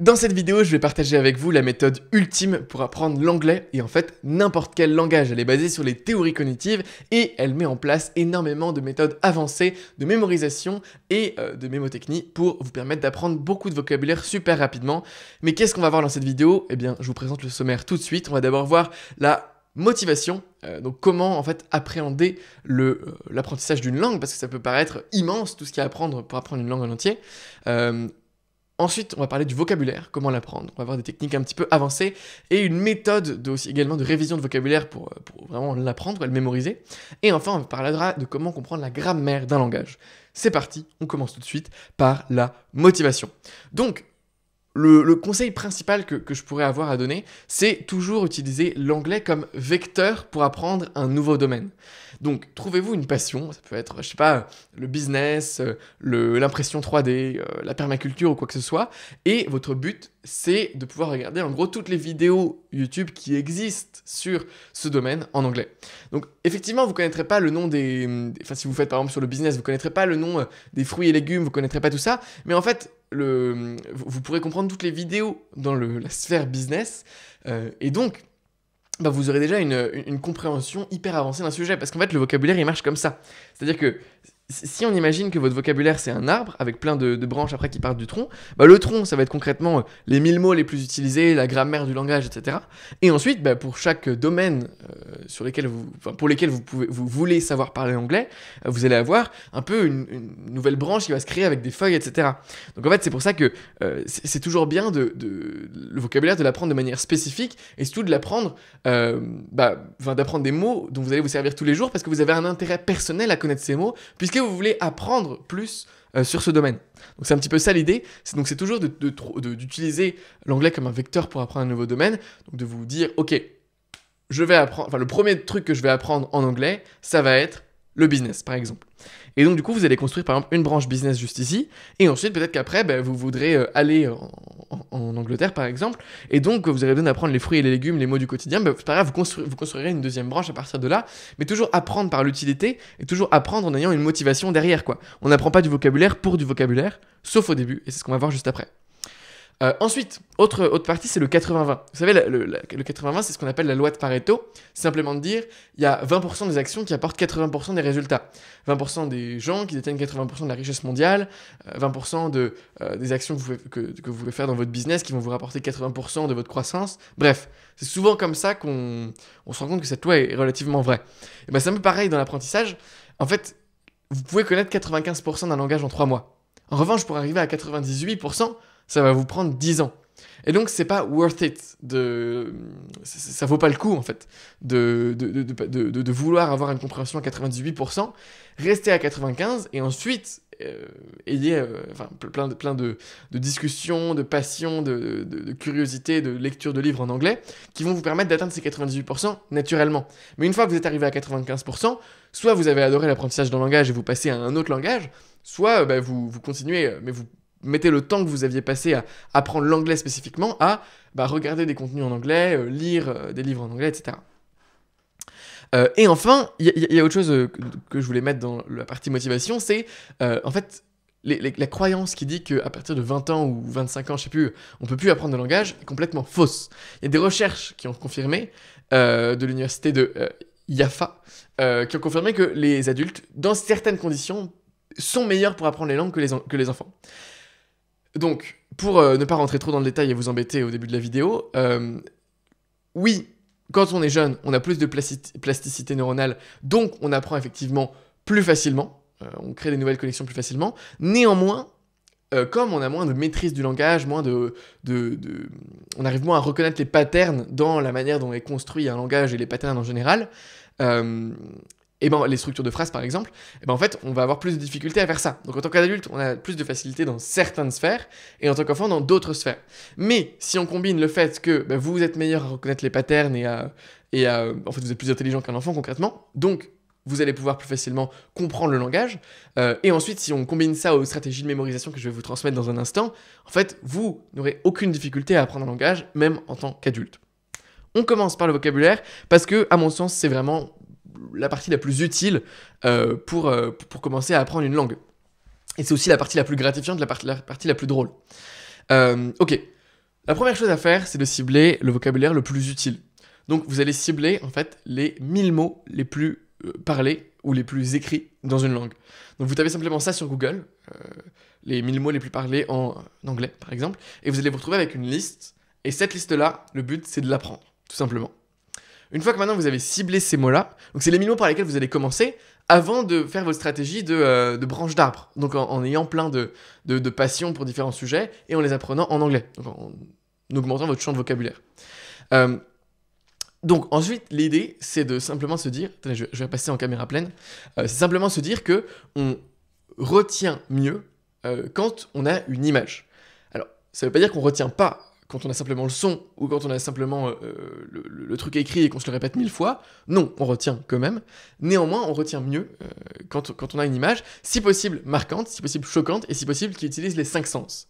Dans cette vidéo, je vais partager avec vous la méthode ultime pour apprendre l'anglais et en fait n'importe quel langage. Elle est basée sur les théories cognitives et elle met en place énormément de méthodes avancées de mémorisation et euh, de mémotechnie pour vous permettre d'apprendre beaucoup de vocabulaire super rapidement. Mais qu'est-ce qu'on va voir dans cette vidéo Eh bien, je vous présente le sommaire tout de suite. On va d'abord voir la motivation, euh, donc comment en fait appréhender euh, l'apprentissage d'une langue, parce que ça peut paraître immense tout ce qu'il y a à apprendre pour apprendre une langue en entier. Ensuite, on va parler du vocabulaire, comment l'apprendre. On va voir des techniques un petit peu avancées et une méthode aussi, également de révision de vocabulaire pour, euh, pour vraiment l'apprendre, le mémoriser. Et enfin, on parlera de comment comprendre la grammaire d'un langage. C'est parti, on commence tout de suite par la motivation. Donc, le, conseil principal que, je pourrais avoir à donner, c'est toujours utiliser l'anglais comme vecteur pour apprendre un nouveau domaine. Donc, trouvez-vous une passion, ça peut être, je sais pas, le business, euh, l'impression 3D, euh, la permaculture ou quoi que ce soit, et votre but, c'est de pouvoir regarder en gros toutes les vidéos YouTube qui existent sur ce domaine en anglais. Donc, effectivement, vous connaîtrez pas le nom des... Enfin, si vous faites par exemple sur le business, vous connaîtrez pas le nom euh, des fruits et légumes, vous connaîtrez pas tout ça, mais en fait, vous pourrez comprendre toutes les vidéos dans la sphère business. Euh, et donc, bah, vous aurez déjà une compréhension hyper avancée d'un sujet. Parce qu'en fait, le vocabulaire, il marche comme ça. C'est-à-dire que si on imagine que votre vocabulaire c'est un arbre avec plein de, branches après qui partent du tronc, bah le tronc ça va être concrètement euh, les mille mots les plus utilisés, la grammaire du langage, etc. Et ensuite, bah, pour chaque domaine euh, sur lesquels vous, pour lesquels vous, pouvez, vous voulez savoir parler anglais, euh, vous allez avoir un peu une, nouvelle branche qui va se créer avec des feuilles, etc. Donc en fait, c'est pour ça que c'est toujours bien de, le vocabulaire de l'apprendre de manière spécifique et surtout de l'apprendre, bah, d'apprendre des mots dont vous allez vous servir tous les jours parce que vous avez un intérêt personnel à connaître ces mots puisque que vous voulez apprendre plus euh, sur ce domaine Donc c'est un petit peu ça l'idée. C'est donc c'est toujours d'utiliser de, d'utiliser l'anglais comme un vecteur pour apprendre un nouveau domaine. Donc de vous dire, ok, je vais apprendre. le premier truc que je vais apprendre en anglais, ça va être le business, par exemple. Et donc, du coup, vous allez construire par exemple une branche business juste ici. Et ensuite, peut-être qu'après, ben, vous voudrez euh, aller en, Angleterre, par exemple. Et donc, vous allez besoin apprendre les fruits et les légumes, les mots du quotidien. Ben, c'est pas vous, vous construirez une deuxième branche à partir de là. Mais toujours apprendre par l'utilité et toujours apprendre en ayant une motivation derrière. quoi. On n'apprend pas du vocabulaire pour du vocabulaire, sauf au début. Et c'est ce qu'on va voir juste après. Euh, ensuite, autre, autre partie, c'est le 80-20. Vous savez, le, le 80-20, c'est ce qu'on appelle la loi de Pareto. C'est simplement de dire, il y a 20% des actions qui apportent 80% des résultats. 20% des gens qui détiennent 80% de la richesse mondiale, 20% euh, de, euh, des actions que vous, que, vous, pouvez faire dans votre business qui vont vous rapporter 80% de votre croissance. Bref, c'est souvent comme ça qu'on on se rend compte que cette loi est relativement vraie. Et ben, c'est un peu pareil dans l'apprentissage. En fait, vous pouvez connaître 95% d'un langage en 3 mois. En revanche, pour arriver à 98%, ça va vous prendre 10 ans. Et donc, c'est pas worth it. De... Ça, vaut pas le coup, en fait, de, de, vouloir avoir une compréhension à 98%, rester à 95% et ensuite euh, ayez euh, plein, de, plein de, discussions, de passions, de, de curiosité, de lecture de livres en anglais qui vont vous permettre d'atteindre ces 98% naturellement. Mais une fois que vous êtes arrivé à 95%, soit vous avez adoré l'apprentissage d'un langage et vous passez à un autre langage, soit euh, bah, vous continuez, mais vous mettez le temps que vous aviez passé à apprendre l'anglais spécifiquement à bah, regarder des contenus en anglais, euh, lire euh, des livres en anglais, etc. Euh, et enfin, il y, a autre chose que, je voulais mettre dans la partie motivation, c'est en fait les, la croyance qui dit qu'à partir de 20 ans ou 25 ans, je sais plus, on peut plus apprendre le langage est complètement fausse. Il y a des recherches qui ont confirmé de l'université de Yafa qui ont confirmé que les adultes, dans certaines conditions, sont meilleurs pour apprendre les langues que les, que les enfants. Donc, pour euh, ne pas rentrer trop dans le détail et vous embêter au début de la vidéo, euh, oui, quand on est jeune, on a plus de plasticité neuronale, donc on apprend effectivement plus facilement, euh, on crée des nouvelles connexions plus facilement. Néanmoins, comme on a moins de maîtrise du langage, moins de, de, on arrive moins à reconnaître les patterns dans la manière dont est construit un langage et les patterns en général, et ben les structures de phrases par exemple, et eh ben en fait on va avoir plus de difficultés à faire ça. Donc en tant qu'adulte, on a plus de facilité dans certaines sphères et en tant qu'enfant dans d'autres sphères. Mais si on combine le fait que ben, vous êtes meilleur à reconnaître les patterns et à, et en fait vous êtes plus intelligent qu'un enfant concrètement, donc vous allez pouvoir plus facilement comprendre le langage. Euh, et ensuite, si on combine ça aux stratégies de mémorisation que je vais vous transmettre dans un instant, en fait, vous n'aurez aucune difficulté à apprendre un langage, même en tant qu'adulte. On commence par le vocabulaire parce que, à mon sens, c'est vraiment la partie la plus utile euh, pour, euh, pour commencer à apprendre une langue. Et c'est aussi la partie la plus gratifiante, la, partie la plus drôle. Euh, ok, la première chose à faire, c'est de cibler le vocabulaire le plus utile. Donc vous allez cibler en fait les 1000 mots les plus parlés ou les plus écrits dans une langue. Donc vous tapez simplement ça sur Google, les 1000 mots les plus parlés en anglais par exemple, et vous allez vous retrouver avec une liste. Et cette liste-là, le but c'est de l'apprendre, tout simplement. Une fois que maintenant vous avez ciblé ces mots-là, donc c'est les mille mots par lesquels vous allez commencer avant de faire votre stratégie de, euh, branche d'arbre, donc en, ayant plein de, passion pour différents sujets et en les apprenant en anglais, en, augmentant votre champ de vocabulaire. Euh, donc ensuite, l'idée, c'est de simplement se dire, je, vais passer en caméra pleine, euh, c'est simplement se dire que on retient mieux quand on a une image. Alors, ça ne veut pas dire qu'on retient pas quand on a simplement le son ou quand on a simplement euh, euh, le, truc écrit et qu'on se le répète mille fois. Non, on retient quand même. Néanmoins, on retient mieux euh, quand, on a une image, si possible marquante, si possible choquante et si possible qui utilise les cinq sens.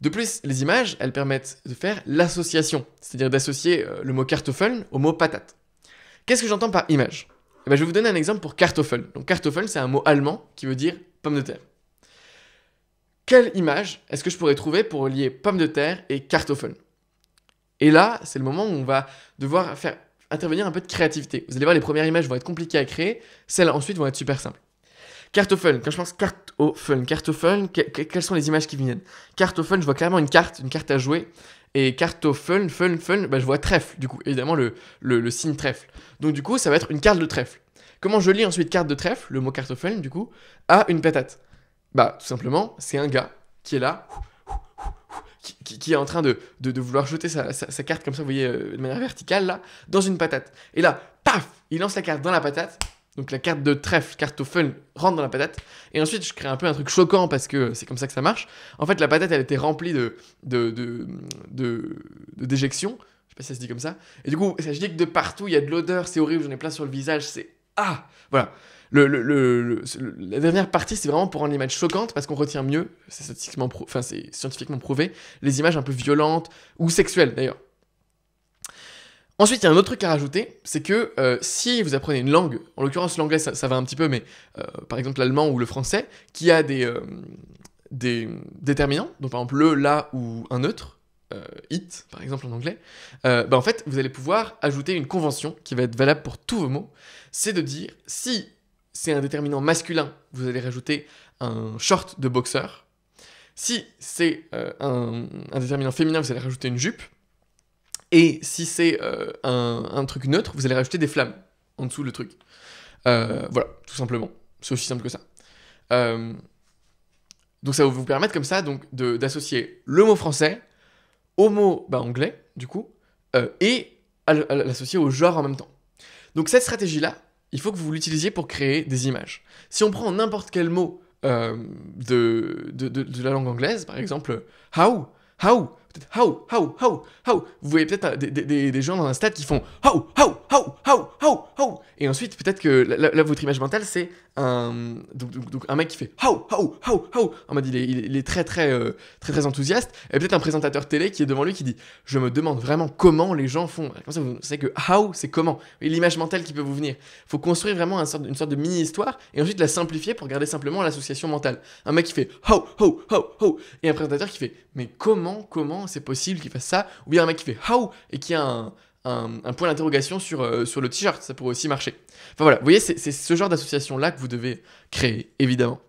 De plus, les images, elles permettent de faire l'association, c'est-à-dire d'associer le mot kartoffeln » au mot patate. Qu'est-ce que j'entends par image eh ben, Je vais vous donner un exemple pour kartoffeln ».« Donc c'est un mot allemand qui veut dire pomme de terre quelle image est-ce que je pourrais trouver pour lier pomme de terre et fun Et là, c'est le moment où on va devoir faire intervenir un peu de créativité. Vous allez voir, les premières images vont être compliquées à créer, celles ensuite vont être super simples. fun. quand je pense fun, carte fun, quelles sont les images qui viennent fun, je vois clairement une carte, une carte à jouer. Et au fun, fun, bah, je vois trèfle, du coup, évidemment le, signe trèfle. Donc du coup, ça va être une carte de trèfle. Comment je lis ensuite carte de trèfle, le mot fun, du coup, à une patate bah, tout simplement, c'est un gars qui est là, qui, est en train de, vouloir jeter sa, carte comme ça, vous voyez, euh, de manière verticale, là, dans une patate. Et là, paf Il lance la carte dans la patate. Donc la carte de trèfle, carte au fun, rentre dans la patate. Et ensuite, je crée un peu un truc choquant parce que c'est comme ça que ça marche. En fait, la patate, elle était remplie de, de, de, déjection. Je sais pas si ça se dit comme ça. Et du coup, ça se dit que de partout, il y a de l'odeur, c'est horrible, j'en ai plein sur le visage, c'est ah Voilà. la dernière partie, c'est vraiment pour rendre l'image choquante parce qu'on retient mieux, c'est scientifiquement, scientifiquement prouvé, les images un peu violentes ou sexuelles d'ailleurs. Ensuite, il y a un autre truc à rajouter, c'est que euh, si vous apprenez une langue, en l'occurrence l'anglais ça, va un petit peu, mais euh, par exemple l'allemand ou le français, qui a des, euh, des déterminants, donc par exemple le, la ou un neutre, euh, it, par exemple en anglais, euh, bah en fait, vous allez pouvoir ajouter une convention qui va être valable pour tous vos mots. C'est de dire si c'est un déterminant masculin, vous allez rajouter un short de boxeur. Si c'est euh, un, déterminant féminin, vous allez rajouter une jupe. Et si c'est un, truc neutre, vous allez rajouter des flammes en dessous le truc. voilà, tout simplement. C'est aussi simple que ça. donc ça va vous permettre comme ça donc d'associer le mot français homo bah, anglais, du coup, euh, et l'associer au genre en même temps. Donc cette stratégie-là, il faut que vous l'utilisiez pour créer des images. Si on prend n'importe quel mot euh, de, de, la langue anglaise, par exemple how, how, how, how, how, how, vous voyez peut-être euh, des, des, gens dans un stade qui font how, how, how, how, how, how, et ensuite peut-être que là votre image mentale c'est un, donc, un mec qui fait how, how, how, how, en mode il est, très, très, euh, très, très enthousiaste, et peut-être un présentateur télé qui est devant lui qui dit Je me demande vraiment comment les gens font. Comme ça, vous savez que how, c'est comment. L'image mentale qui peut vous venir. Il faut construire vraiment une sorte de mini-histoire et ensuite la simplifier pour garder simplement l'association mentale. Un mec qui fait how, how, how, how, et un présentateur qui fait Mais comment, comment c'est possible qu'il fasse ça Ou bien un mec qui fait how et qui a un un, point d'interrogation sur, euh, sur le t-shirt, ça pourrait aussi marcher. Enfin voilà, vous voyez, c'est ce genre d'association-là que vous devez créer, évidemment.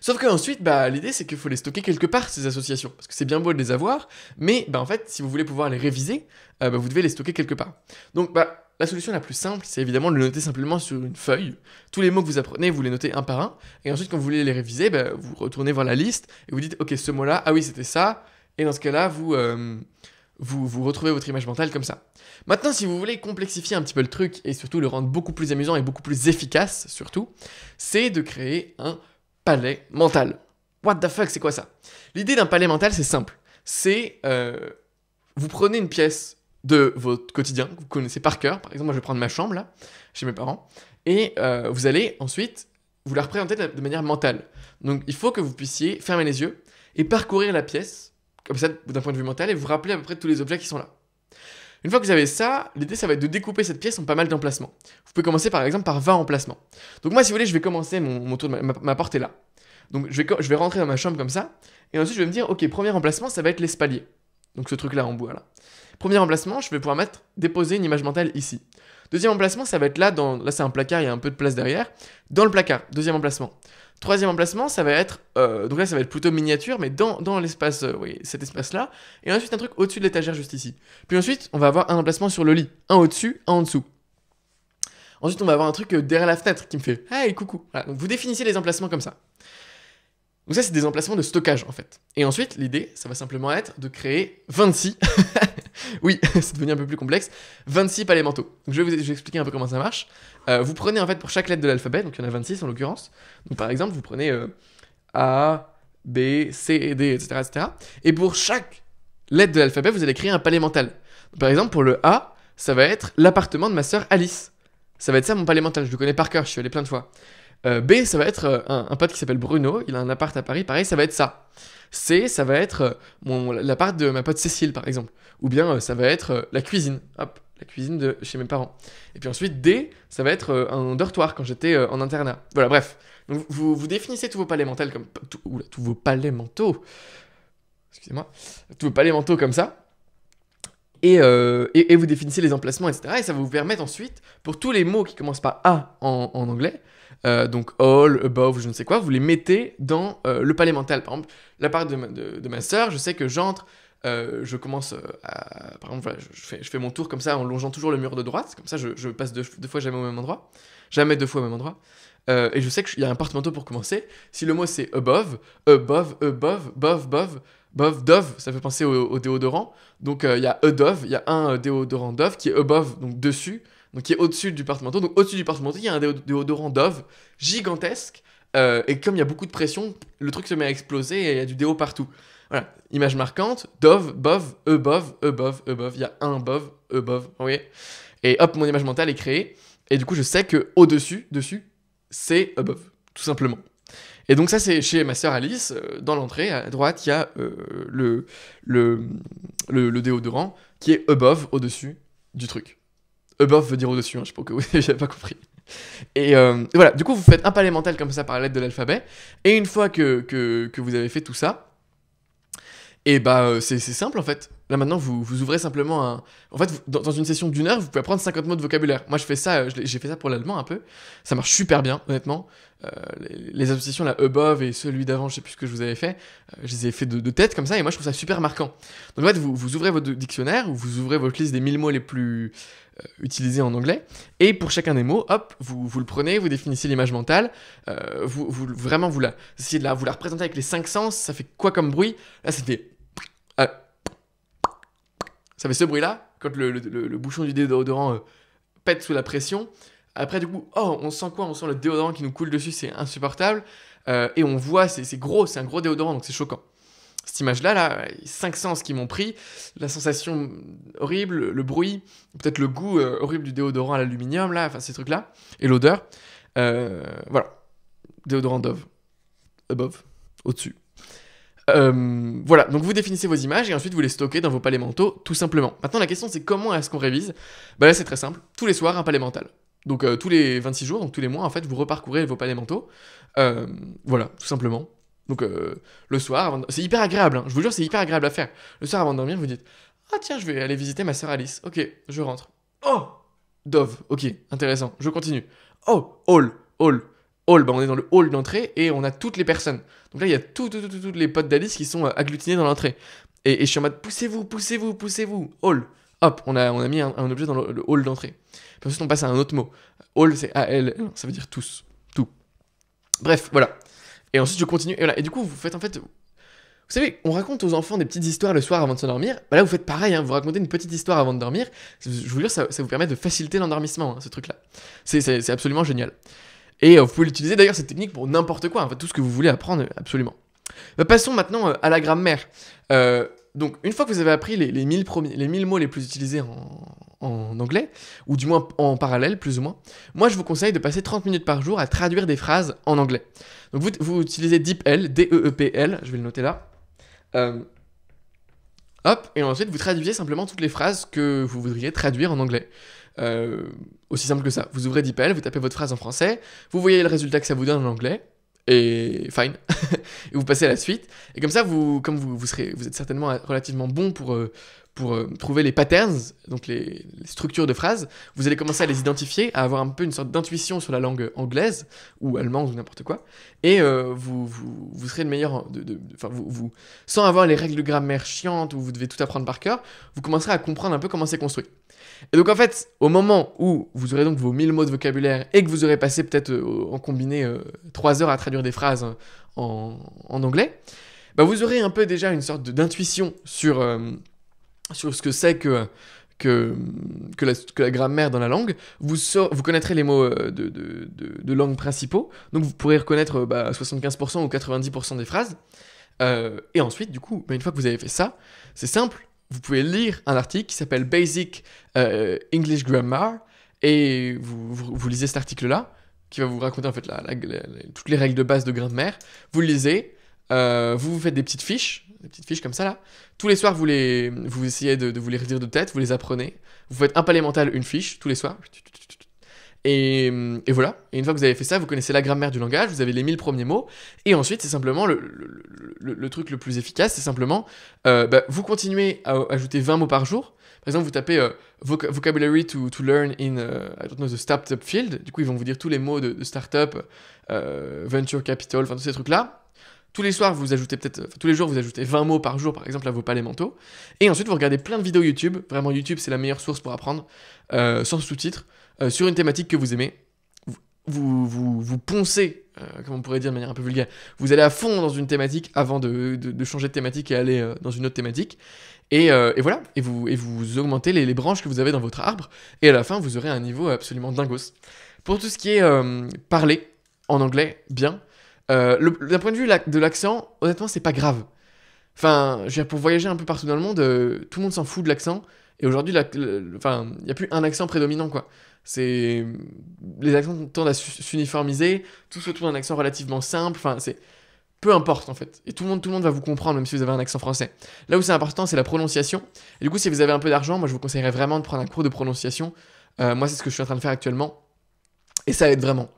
Sauf que ensuite, bah, l'idée c'est qu'il faut les stocker quelque part, ces associations. Parce que c'est bien beau de les avoir, mais bah, en fait, si vous voulez pouvoir les réviser, euh, bah, vous devez les stocker quelque part. Donc bah, la solution la plus simple, c'est évidemment de le noter simplement sur une feuille. Tous les mots que vous apprenez, vous les notez un par un. Et ensuite, quand vous voulez les réviser, bah, vous retournez voir la liste et vous dites, ok, ce mot-là, ah oui, c'était ça. Et dans ce cas-là, vous, euh, vous, retrouvez votre image mentale comme ça. Maintenant, si vous voulez complexifier un petit peu le truc et surtout le rendre beaucoup plus amusant et beaucoup plus efficace, surtout, c'est de créer un palais mental. What the fuck, c'est quoi ça L'idée d'un palais mental, c'est simple. C'est euh, vous prenez une pièce de votre quotidien que vous connaissez par cœur. Par exemple, moi, je vais prendre ma chambre là, chez mes parents, et euh, vous allez ensuite vous la représenter de manière mentale. Donc, il faut que vous puissiez fermer les yeux et parcourir la pièce comme ça d'un point de vue mental, et vous rappelez à peu près tous les objets qui sont là. Une fois que vous avez ça, l'idée ça va être de découper cette pièce en pas mal d'emplacements. Vous pouvez commencer par exemple par 20 emplacements. Donc moi si vous voulez, je vais commencer mon, tour de ma, portée porte est là. Donc je vais, je vais rentrer dans ma chambre comme ça, et ensuite je vais me dire, ok, premier emplacement, ça va être l'espalier. Donc ce truc là en bois là. Premier emplacement, je vais pouvoir mettre, déposer une image mentale ici. Deuxième emplacement, ça va être là, dans, là c'est un placard, il y a un peu de place derrière, dans le placard, deuxième emplacement. Troisième emplacement, ça va être, euh, donc là ça va être plutôt miniature, mais dans, dans l'espace, euh, oui, cet espace-là. Et ensuite un truc au-dessus de l'étagère juste ici. Puis ensuite, on va avoir un emplacement sur le lit, un au-dessus, un en dessous. Ensuite, on va avoir un truc euh, derrière la fenêtre qui me fait Hey, coucou. donc vous définissez les emplacements comme ça. Donc ça, c'est des emplacements de stockage en fait. Et ensuite, l'idée, ça va simplement être de créer 26, oui, c'est devenu un peu plus complexe, 26 palais mentaux. je vais vous, expliquer un peu comment ça marche. Euh, vous prenez en fait pour chaque lettre de l'alphabet, donc il y en a 26 en l'occurrence. Donc par exemple, vous prenez euh, A, B, C et D, etc., etc. Et pour chaque lettre de l'alphabet, vous allez créer un palais mental. par exemple, pour le A, ça va être l'appartement de ma sœur Alice. Ça va être ça mon palais mental, je le connais par cœur, je suis allé plein de fois. Euh, B, ça va être euh, un, pote qui s'appelle Bruno, il a un appart à Paris, pareil, ça va être ça. C, ça va être euh, mon, l'appart de ma pote Cécile, par exemple. Ou bien ça va être la cuisine, hop, la cuisine de chez mes parents. Et puis ensuite, D, ça va être un dortoir quand j'étais en internat. Voilà, bref. vous, vous définissez tous vos palais mentaux comme... tous vos palais mentaux excusez-moi, tous vos palais mentaux comme ça, euh, et, vous définissez les emplacements, etc. Et ça va vous permettre ensuite, pour tous les mots qui commencent par A en, anglais, euh, donc all, above, je ne sais quoi, vous les mettez dans euh, le palais mental. Par exemple, la part de ma, de, sœur, je sais que j'entre, je commence à... Par exemple, je, fais, mon tour comme ça en longeant toujours le mur de droite, comme ça je, passe deux, fois jamais au même endroit. Jamais deux fois au même endroit. et je sais qu'il y a un porte-manteau pour commencer. Si le mot c'est above, above, above, above, above, Bove, Dove, ça fait penser au, déodorant. Donc euh, il y a E Dove, il y a un euh, déodorant Dove qui est above, donc dessus, donc qui est au-dessus du porte-manteau. Donc au-dessus du porte-manteau, il y a un déodorant Dove gigantesque. Euh, et comme il y a beaucoup de pression, le truc se met à exploser et il y a du déo partout. Voilà, image marquante, Dove, Bove, above, above, above. il y a un Bove, above. vous voyez Et hop, mon image mentale est créée. Et du coup, je sais que au dessus, dessus c'est above, tout simplement. Et donc ça, c'est chez ma sœur Alice, euh, dans l'entrée, à droite, il y a euh, le, le, le, le, déodorant qui est above, au-dessus du truc. Above veut dire au-dessus, hein, je sais que vous n'avez pas compris. Euh, et voilà, du coup, vous faites un palais mental comme ça par l'aide de l'alphabet, et une fois que, que, que, vous avez fait tout ça, et eh ben, bah c'est simple en fait maintenant, vous, vous ouvrez simplement un. En fait, dans, une session d'une heure, vous pouvez apprendre 50 mots de vocabulaire. Moi, je fais ça, euh, j'ai fait ça pour l'allemand un peu. Ça marche super bien, honnêtement. Euh, les, associations, là, above et celui d'avant, je sais plus ce que je vous avais fait, euh, je les ai fait de, tête comme ça, et moi, je trouve ça super marquant. Donc en fait, vous, vous ouvrez votre dictionnaire, ou vous ouvrez votre liste des 1000 mots les plus utilisés en anglais, et pour chacun des mots, hop, vous, vous le prenez, vous définissez l'image mentale, vous, vraiment, vous la, essayez de la, vous la représentez avec les cinq sens, ça fait quoi comme bruit Là, ça fait ça fait ce bruit-là, quand le, bouchon du déodorant euh, pète sous la pression. Après, du coup, oh, on sent quoi On sent le déodorant qui nous coule dessus, c'est insupportable. Euh, et on voit, c'est gros, c'est un gros déodorant, donc c'est choquant. Cette image-là, là, cinq sens qui m'ont pris, la sensation horrible, le bruit, peut-être le goût euh, horrible du déodorant à l'aluminium, là, enfin ces trucs-là, et l'odeur. voilà, déodorant Dove, above, au-dessus. Euh, voilà, donc vous définissez vos images et ensuite vous les stockez dans vos palais mentaux, tout simplement. Maintenant, la question c'est comment est-ce qu'on révise Bah là, c'est très simple. Tous les soirs, un palais mental. Donc euh, tous les 26 jours, donc tous les mois, en fait, vous reparcourez vos palais mentaux. Euh, voilà, tout simplement. Donc le soir, c'est hyper agréable, hein. je vous jure, c'est hyper agréable à faire. Le soir avant de dormir, vous dites Ah tiens, je vais aller visiter ma soeur Alice. Ok, je rentre. Oh Dove, ok, intéressant, je continue. Oh, Hall, Hall, hall. Bah, on est dans le hall d'entrée et on a toutes les personnes. Donc là, il y a toutes les potes d'Alice qui sont euh, agglutinés dans l'entrée. Et, et, je suis en mode poussez-vous, poussez-vous, poussez-vous, hall. Hop, on a, on a mis un, objet dans le, hall d'entrée. Puis ensuite, on passe à un autre mot. Hall, c'est A-L, ça veut dire tous, tout. Bref, voilà. Et ensuite, je continue. Et, et du coup, vous faites en fait. Vous savez, on raconte aux enfants des petites histoires le soir avant de s'endormir. Bah là, vous faites pareil, hein. vous racontez une petite histoire avant de dormir. Je vous dire, ça, ça vous permet de faciliter l'endormissement, hein, ce truc-là. C'est absolument génial. Et euh, vous pouvez l'utiliser d'ailleurs cette technique pour n'importe quoi, tout ce que vous voulez apprendre, euh, absolument. Euh, passons maintenant à la grammaire. donc, une fois que vous avez appris les, les, 1000, premiers, les mille mots les plus utilisés en, anglais, ou du moins en parallèle, plus ou moins, moi je vous conseille de passer 30 minutes par jour à traduire des phrases en anglais. Donc, vous, vous utilisez DeepL, D-E-E-P-L, je vais le noter là. hop, et ensuite vous traduisez simplement toutes les phrases que vous voudriez traduire en anglais. Euh, aussi simple que ça. Vous ouvrez DeepL, vous tapez votre phrase en français, vous voyez le résultat que ça vous donne en anglais, et fine. et vous passez à la suite. Et comme ça, vous, comme vous, vous, êtes certainement relativement bon pour, euh, euh, trouver les patterns, donc les, structures de phrases, vous allez commencer à les identifier, à avoir un peu une sorte d'intuition sur la langue anglaise ou allemande ou n'importe quoi. Et vous, serez le meilleur. De, vous, sans avoir les règles de grammaire chiantes où vous devez tout apprendre par cœur, vous commencerez à comprendre un peu comment c'est construit. Et donc en fait, au moment où vous aurez donc vos 1000 mots de vocabulaire et que vous aurez passé peut-être euh, en combiné euh, trois 3 heures à traduire des phrases hein, en, anglais, bah vous aurez un peu déjà une sorte d'intuition sur, euh, sur ce que c'est que... Que, que, la, que, la, grammaire dans la langue, vous, vous connaîtrez les mots de, de, de, langue principaux, donc vous pourrez reconnaître 75% bah, ou 90% des phrases. et ensuite, du coup, bah, une fois que vous avez fait ça, c'est simple, vous pouvez lire un article qui s'appelle Basic euh, English Grammar et vous, vous, lisez cet article-là qui va vous raconter en fait toutes les règles de base de grammaire. Vous le lisez, euh, vous vous faites des petites fiches, des petites fiches comme ça là. Tous les soirs, vous les, vous essayez de, de vous les redire de tête, vous les apprenez. Vous faites un palais mental, une fiche tous les soirs. Et, voilà. Et une fois que vous avez fait ça, vous connaissez la grammaire du langage, vous avez les 1000 premiers mots. Et ensuite, c'est simplement le, truc le plus efficace, c'est simplement, euh, bah, vous continuez à, ajouter 20 mots par jour. Par exemple, vous tapez euh, vocabulary to, to, learn in euh, I the startup field. Du coup, ils vont vous dire tous les mots de, de startup, venture capital, enfin tous ces trucs-là. Tous les soirs, vous ajoutez peut-être, tous les jours, vous ajoutez 20 mots par jour, par exemple, à vos palais mentaux. Et ensuite, vous regardez plein de vidéos YouTube. Vraiment, YouTube, c'est la meilleure source pour apprendre, sans sous-titres. Euh, sur une thématique que vous aimez. Vous, vous, poncez, euh, comme on pourrait dire de manière un peu vulgaire, vous allez à fond dans une thématique avant de, changer de thématique et aller euh, dans une autre thématique. Et, voilà, et vous, vous augmentez les, branches que vous avez dans votre arbre, et à la fin, vous aurez un niveau absolument dingos. Pour tout ce qui est parler en anglais, bien, d'un point de vue de l'accent, honnêtement, c'est pas grave. Enfin, je veux dire, pour voyager un peu partout dans le monde, tout le monde s'en fout de l'accent. Et aujourd'hui, enfin, il n'y a plus un accent prédominant, quoi. C'est les accents tendent à s'uniformiser, tout se trouve un accent relativement simple. Enfin, c'est peu importe en fait. Et tout le monde, tout le monde va vous comprendre, même si vous avez un accent français. Là où c'est important, c'est la prononciation. Et du coup, si vous avez un peu d'argent, moi, je vous conseillerais vraiment de prendre un cours de prononciation. Euh, moi, c'est ce que je suis en train de faire actuellement, et ça aide vraiment.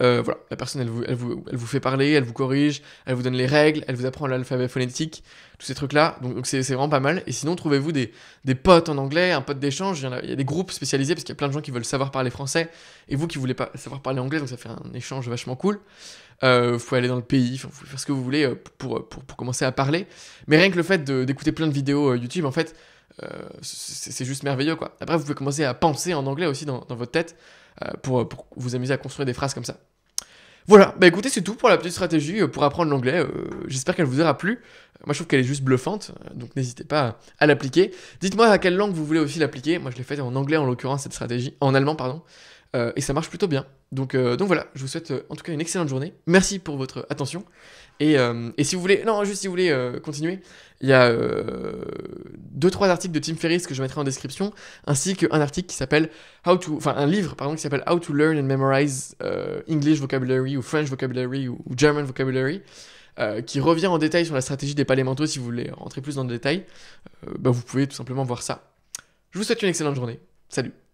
Euh, voilà, la personne, elle vous, elle, vous, elle vous, fait parler, elle vous corrige, elle vous donne les règles, elle vous apprend l'alphabet phonétique, tous ces trucs-là. Donc, c'est vraiment pas mal. Et sinon, trouvez-vous des, des, potes en anglais, un pote d'échange. Il, y a des groupes spécialisés parce qu'il y a plein de gens qui veulent savoir parler français et vous qui voulez pas savoir parler anglais, donc ça fait un échange vachement cool. Euh, vous pouvez aller dans le pays, vous faire ce que vous voulez euh, pour, pour, pour, commencer à parler. Mais rien que le fait d'écouter plein de vidéos euh, YouTube, en fait, c'est juste merveilleux quoi. Après, vous pouvez commencer à penser en anglais aussi dans, dans votre tête pour, pour, vous amuser à construire des phrases comme ça. Voilà, bah écoutez, c'est tout pour la petite stratégie euh, pour apprendre l'anglais. Euh, j'espère qu'elle vous aura plu. Moi, je trouve qu'elle est juste bluffante, euh, donc n'hésitez pas à l'appliquer. Dites-moi à quelle langue vous voulez aussi l'appliquer. Moi, je l'ai faite en anglais en l'occurrence, cette stratégie, en allemand, pardon. Euh, et ça marche plutôt bien. Donc, euh, donc voilà, je vous souhaite euh, en tout cas une excellente journée. Merci pour votre attention. Et, et si vous voulez, non, juste si vous voulez continuer, il y a deux trois articles de Tim Ferriss que je mettrai en description, ainsi qu'un article qui s'appelle How to, enfin un livre pardon qui s'appelle How to Learn and Memorize English Vocabulary ou French Vocabulary ou, German Vocabulary. qui revient en détail sur la stratégie des palais mentaux si vous voulez rentrer plus dans le détail, bah, vous pouvez tout simplement voir ça. Je vous souhaite une excellente journée. Salut